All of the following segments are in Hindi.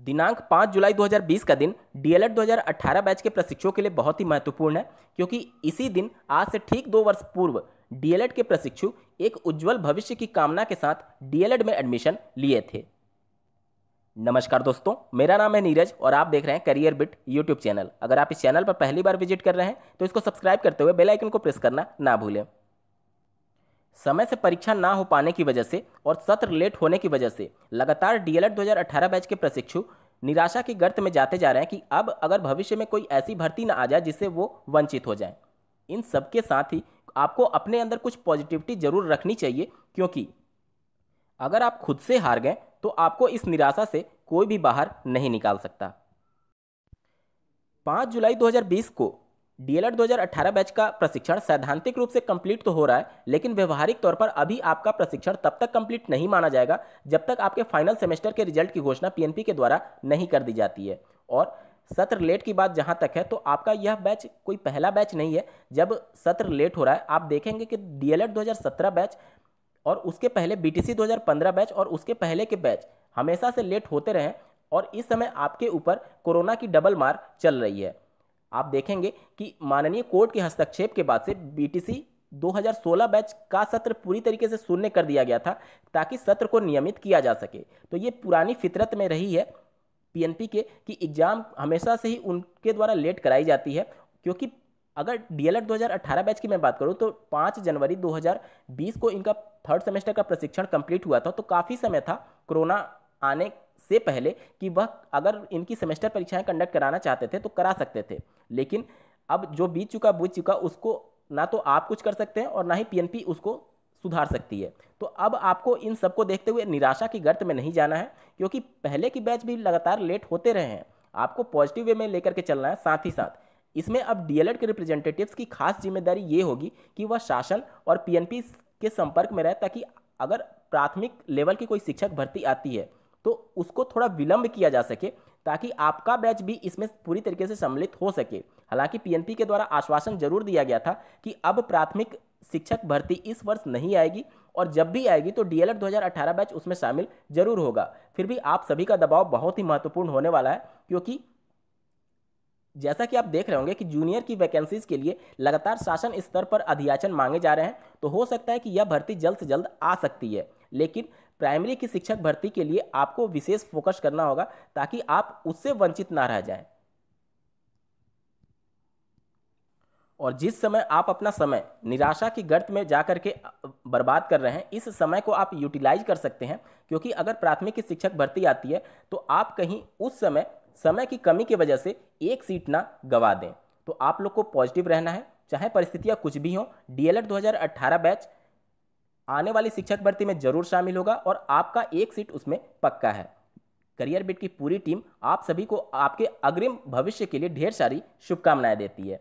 दिनांक 5 जुलाई 2020 का दिन डीएलएड 2018 बैच के प्रशिक्षकों के लिए बहुत ही महत्वपूर्ण है क्योंकि इसी दिन आज से ठीक दो वर्ष पूर्व डीएलएड के प्रशिक्षु एक उज्जवल भविष्य की कामना के साथ डीएलएड में एडमिशन लिए थे नमस्कार दोस्तों मेरा नाम है नीरज और आप देख रहे हैं करियर बिट यूट्यूब चैनल अगर आप इस चैनल पर पहली बार विजिट कर रहे हैं तो इसको सब्सक्राइब करते हुए बेलाइकन को प्रेस करना ना भूलें समय से परीक्षा ना हो पाने की वजह से और सत्र लेट होने की वजह से लगातार डीएलएड 2018 बैच के प्रशिक्षु निराशा के गर्त में जाते जा रहे हैं कि अब अगर भविष्य में कोई ऐसी भर्ती ना आ जाए जिससे वो वंचित हो जाएं इन सब के साथ ही आपको अपने अंदर कुछ पॉजिटिविटी जरूर रखनी चाहिए क्योंकि अगर आप खुद से हार गए तो आपको इस निराशा से कोई भी बाहर नहीं निकाल सकता 5 जुलाई 2020 को डीएलएड 2018 बैच का प्रशिक्षण सैद्धांतिक रूप से कंप्लीट तो हो रहा है लेकिन व्यवहारिक तौर पर अभी आपका प्रशिक्षण तब तक कंप्लीट नहीं माना जाएगा जब तक आपके फाइनल सेमेस्टर के रिजल्ट की घोषणा पीएनपी के द्वारा नहीं कर दी जाती है और सत्र लेट की बात जहाँ तक है तो आपका यह बैच कोई पहला बैच नहीं है जब सत्र लेट हो रहा है आप देखेंगे कि डीएलएड 2017 बैच और उसके पहले बीटीसी 2015 बैच और उसके पहले के बैच हमेशा से लेट होते रहें और इस समय आपके ऊपर कोरोना की डबल मार चल रही है आप देखेंगे कि माननीय कोर्ट के हस्तक्षेप के बाद से बीटीसी 2016 बैच का सत्र पूरी तरीके से शून्य कर दिया गया था ताकि सत्र को नियमित किया जा सके तो ये पुरानी फितरत में रही है पीएनपी के कि एग्ज़ाम हमेशा से ही उनके द्वारा लेट कराई जाती है क्योंकि अगर डीएलएड 2018 बैच की मैं बात करूँ तो 5 जनवरी 2020 को इनका थर्ड सेमेस्टर का प्रशिक्षण कंप्लीट हुआ था तो काफ़ी समय था कोरोना आने से पहले कि वह अगर इनकी सेमेस्टर परीक्षाएं कंडक्ट कराना चाहते थे तो करा सकते थे लेकिन अब जो बीत चुका बुझ चुका उसको ना तो आप कुछ कर सकते हैं और ना ही पीएनपी उसको सुधार सकती है तो अब आपको इन सबको देखते हुए निराशा की गर्त में नहीं जाना है क्योंकि पहले की बैच भी लगातार लेट होते रहे हैं आपको पॉजिटिव वे में लेकर के चलना है साथ ही साथ इसमें अब डीएलएड के रिप्रेजेंटेटिव्स की खास जिम्मेदारी ये होगी कि वह शासन और पीएनपी के संपर्क में रहे ताकि अगर प्राथमिक लेवल की कोई शिक्षक भर्ती आती है तो उसको थोड़ा विलंब किया जा सके ताकि आपका बैच भी इसमें पूरी तरीके से सम्मिलित हो सके हालांकि पीएनपी के द्वारा आश्वासन जरूर दिया गया था कि अब प्राथमिक शिक्षक भर्ती इस वर्ष नहीं आएगी और जब भी आएगी तो डीएलएड 2018 बैच उसमें शामिल जरूर होगा फिर भी आप सभी का दबाव बहुत ही महत्वपूर्ण होने वाला है क्योंकि जैसा कि आप देख रहे होंगे कि जूनियर की वैकेंसीज के लिए लगातार शासन स्तर पर अधियाचन मांगे जा रहे हैं तो हो सकता है कि यह भर्ती जल्द से जल्द आ सकती है लेकिन प्राइमरी की शिक्षक भर्ती के लिए आपको विशेष फोकस करना होगा ताकि आप उससे वंचित ना रह जाएं और जिस समय आप अपना समय निराशा की गर्त में जाकर के बर्बाद कर रहे हैं इस समय को आप यूटिलाइज कर सकते हैं क्योंकि अगर प्राथमिक की शिक्षक भर्ती आती है तो आप कहीं उस समय समय की कमी की वजह से एक सीट ना गवा दें तो आप लोग को पॉजिटिव रहना है चाहे परिस्थितियाँ कुछ भी हों डीएलएड 2018 बैच आने वाली शिक्षक भर्ती में जरूर शामिल होगा और आपका एक सीट उसमें पक्का है करियर बिट की पूरी टीम आप सभी को आपके अग्रिम भविष्य के लिए ढेर सारी शुभकामनाएं देती है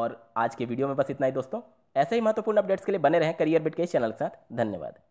और आज के वीडियो में बस इतना ही दोस्तों ऐसे ही महत्वपूर्ण अपडेट्स के लिए बने रहें करियर बिट के चैनल के साथ धन्यवाद